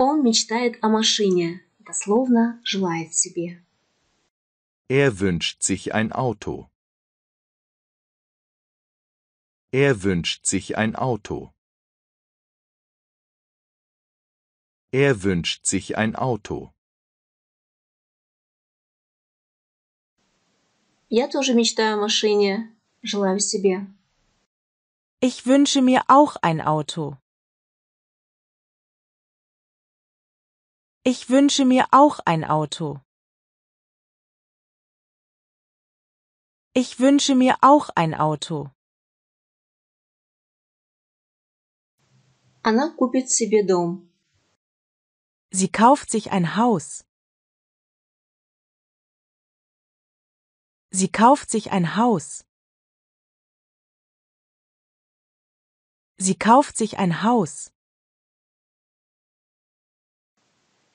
Он мечтает о машине, дословно желает себе. Er wünscht sich ein Auto. Er wünscht sich ein Auto. Er wünscht sich ein Auto. Я тоже мечтаю о машине, Ich wünsche mir auch ein Auto. Ich wünsche mir auch ein Auto. Ich wünsche mir auch ein Auto. Она купит себе дом. Sie kauft sich ein Haus. Sie kauft sich ein Haus. Sie kauft sich ein Haus.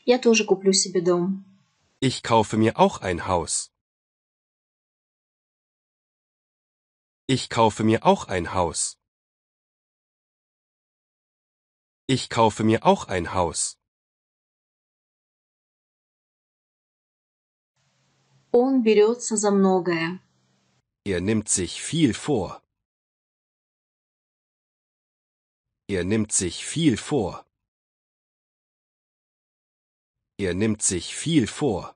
Я тоже куплю себе дом. Ich kaufe mir auch ein Haus. Ich kaufe mir auch ein Haus. Ich kaufe mir auch ein Haus. Он берется за многое. Er nimmt sich viel vor. Er nimmt sich viel vor. Er nimmt sich viel vor.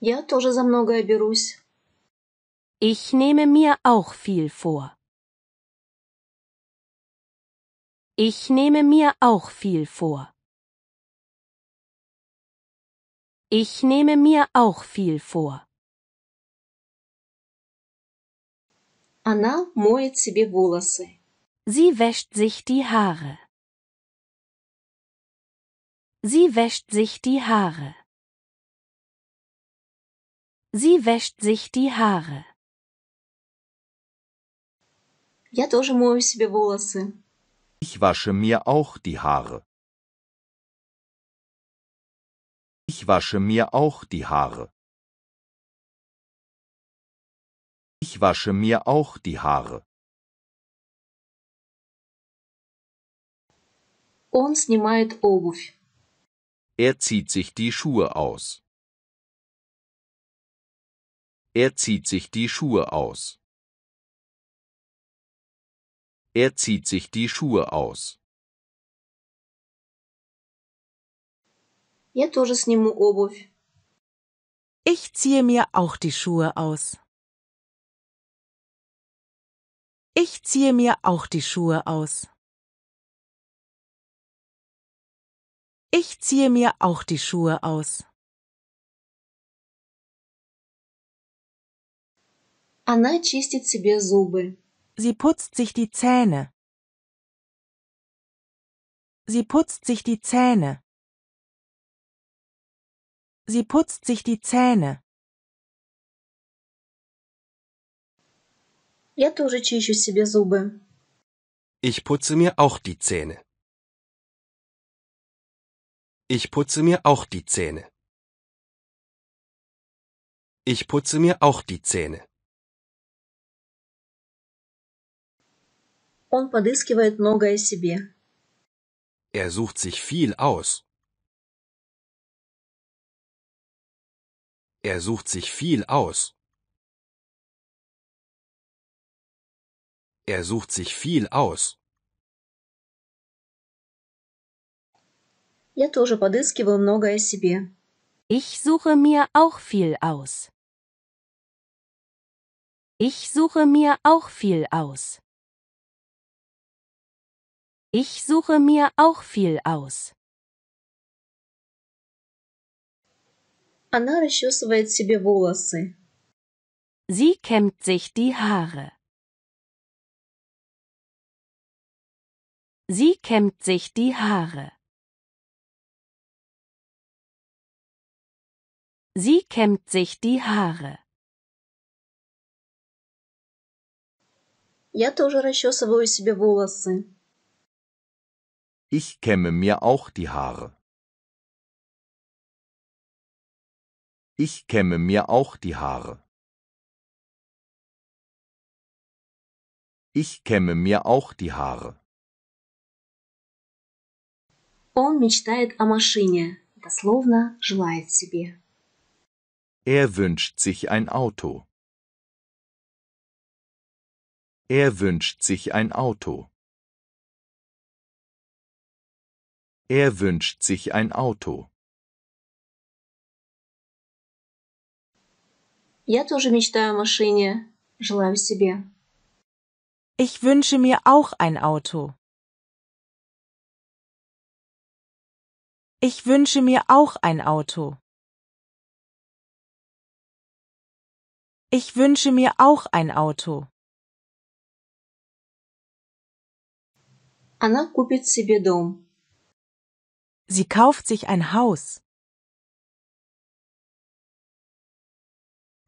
Я тоже Ich nehme mir auch viel vor. Ich nehme mir auch viel vor. Ich nehme mir auch viel vor. Она моет себе Sie wäscht sich die Haare. Sie wäscht sich die Haare. Sie wäscht sich die Haare. Я тоже мою себе волосы. Ich wasche mir auch die Haare. Ich wasche mir auch die Haare. Ich wasche mir auch die Haare. Он снимает обувь. Er zieht sich die Schuhe aus. Er zieht sich die Schuhe aus. Er zieht sich die Schuhe aus. Я тоже сниму обувь. Ich ziehe mir auch die Schuhe aus. Ich ziehe mir auch die Schuhe aus. Ich ziehe mir auch die Schuhe aus. Она чистит себе зубы. Sie putzt sich die Zähne. Sie putzt sich die Zähne. Sie putzt sich die Zähne. Я тоже чищу себе зубы. Ich putze mir auch die Zähne. Ich putze mir auch die Zähne. Ich putze mir auch die Zähne. Он подыскивает многое себе. Er sucht sich viel aus. Er sucht sich viel aus. Er sucht sich viel aus. Я тоже подыскиваю многое себе. Ich suche mir auch viel aus. Ich suche mir auch viel aus. Ich suche mir auch viel aus. Она расчесывает себе волосы. Sie kämmt sich die Haare. Sie kämmt sich die Haare. Sie kämmt sich die Haare. Я тоже расчесываю себе волосы. Ich kämme mir auch die Haare. Ich kämme mir auch die Haare. Ich kämme mir auch die Haare. Он мечтает о машине, дословно желает себе. Er wünscht sich ein Auto. Er wünscht sich ein Auto. Er wünscht sich ein Auto. Я тоже мечтаю о Ich wünsche mir auch ein Auto. Ich wünsche mir auch ein Auto. Ich wünsche mir auch ein Auto. Она купит себе дом. Sie kauft sich ein Haus.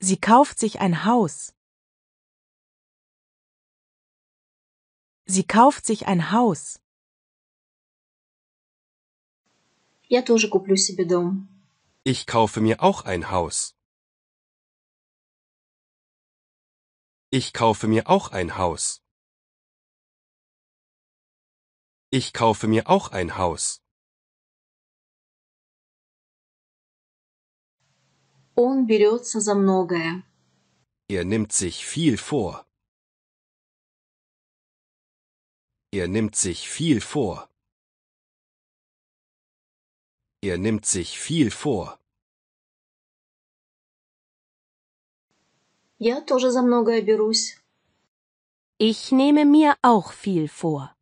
Sie kauft sich ein Haus. Sie kauft sich ein Haus. Я тоже куплю себе дом. Ich kaufe mir auch ein Haus. Ich kaufe mir auch ein Haus. Ich kaufe mir auch ein Haus. 11 берется за многое. Er nimmt sich viel vor. Er nimmt sich viel vor. Er nimmt sich viel vor. Я тоже за многое берусь. Ich nehme mir auch viel vor.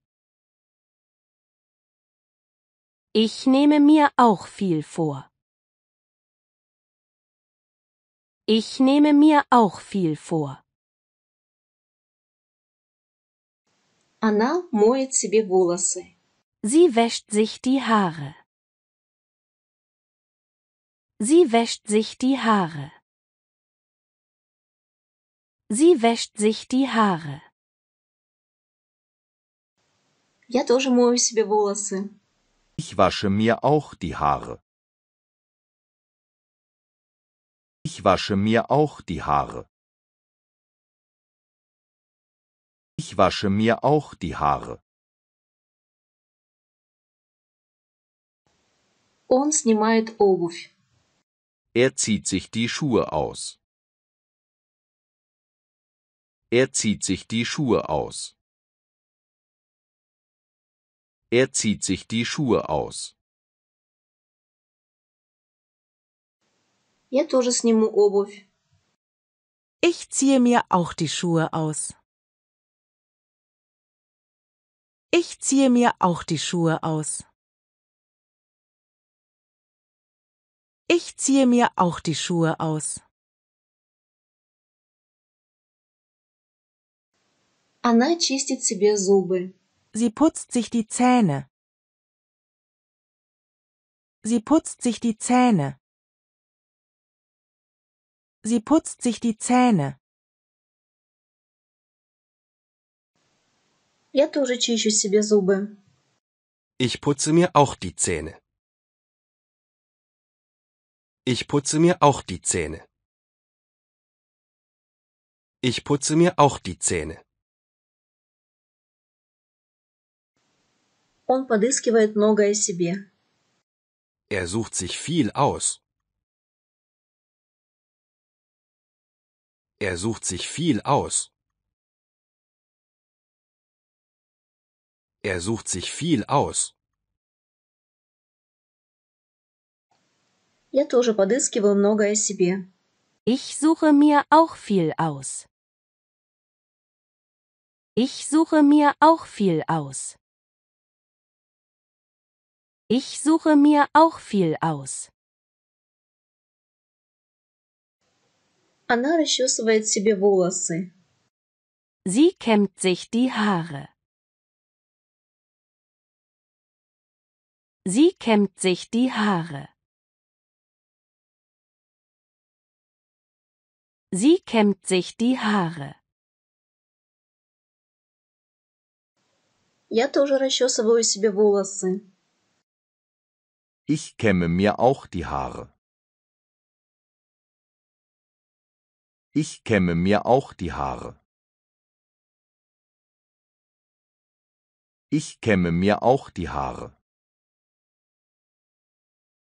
Ich nehme mir auch viel vor. Ich nehme mir auch viel vor. Она моет себе волосы. Sie wäscht sich die Haare. Sie wäscht sich die Haare. Sie wäscht sich die Haare. Я тоже мою себе волосы. Ich wasche mir auch die Haare. Ich wasche mir auch die Haare. Ich wasche mir auch die Haare. Он снимает обувь. Er zieht sich die Schuhe aus. Er zieht sich die Schuhe aus. Er zieht sich die Schuhe aus. Я тоже сниму обувь. Ich ziehe mir auch die Schuhe aus. Ich ziehe mir auch die Schuhe aus. Ich ziehe mir auch die Schuhe aus. Она чистит себе зубы. Sie putzt sich die Zähne. Sie putzt sich die Zähne. Sie putzt sich die Zähne. Я тоже чищу себе зубы. Ich putze mir auch die Zähne. Ich putze mir auch die Zähne. Ich putze mir auch die Zähne. Он подыскивает многое себе. Er sucht sich viel aus. Er sucht sich viel aus. Er sucht sich viel aus. Я тоже подыскиваю многое себе. Ich suche mir auch viel aus. Ich suche mir auch viel aus. Ich suche mir auch viel aus. Она расчесывает себе волосы. Sie kämmt sich die Haare. Sie kämmt sich die Haare. Sie kämmt sich die Haare. Я тоже расчесываю себе волосы. Ich kämme mir auch die Haare. Ich kämme mir auch die Haare. Ich kämme mir auch die Haare.